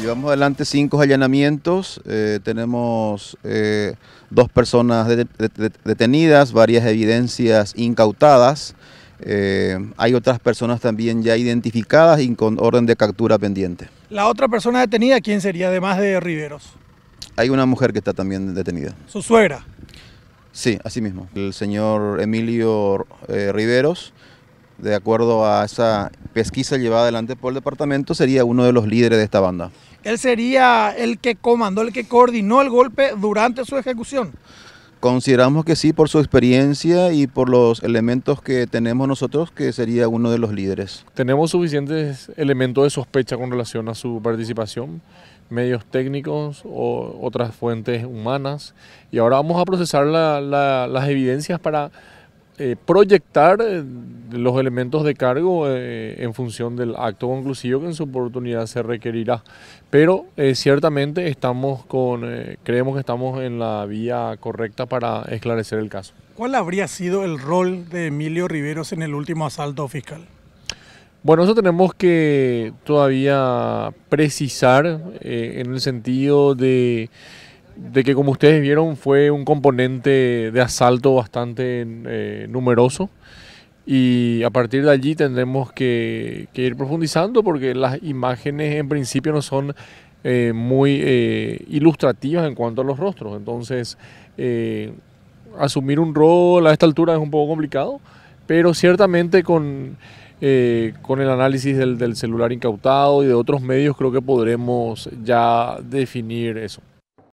Llevamos adelante cinco allanamientos, eh, tenemos eh, dos personas detenidas, varias evidencias incautadas, eh, hay otras personas también ya identificadas y con orden de captura pendiente. ¿La otra persona detenida quién sería, además de Riveros? Hay una mujer que está también detenida. ¿Su suegra? Sí, así mismo. El señor Emilio Riveros de acuerdo a esa pesquisa llevada adelante por el departamento, sería uno de los líderes de esta banda. Él sería el que comandó, el que coordinó el golpe durante su ejecución. Consideramos que sí, por su experiencia y por los elementos que tenemos nosotros, que sería uno de los líderes. Tenemos suficientes elementos de sospecha con relación a su participación, medios técnicos o otras fuentes humanas. Y ahora vamos a procesar las evidencias para eh, proyectar los elementos de cargo eh, en función del acto conclusivo que en su oportunidad se requerirá. Pero eh, ciertamente estamos con, eh, creemos que estamos en la vía correcta para esclarecer el caso. ¿Cuál habría sido el rol de Emilio Riveros en el último asalto fiscal? Bueno, eso tenemos que todavía precisar en el sentido de que como ustedes vieron fue un componente de asalto bastante numeroso. Y a partir de allí tendremos que, ir profundizando porque las imágenes en principio no son eh, muy eh, ilustrativas en cuanto a los rostros. Entonces, eh, asumir un rol a esta altura es un poco complicado, pero ciertamente con, con el análisis del, del celular incautado y de otros medios creo que podremos ya definir eso.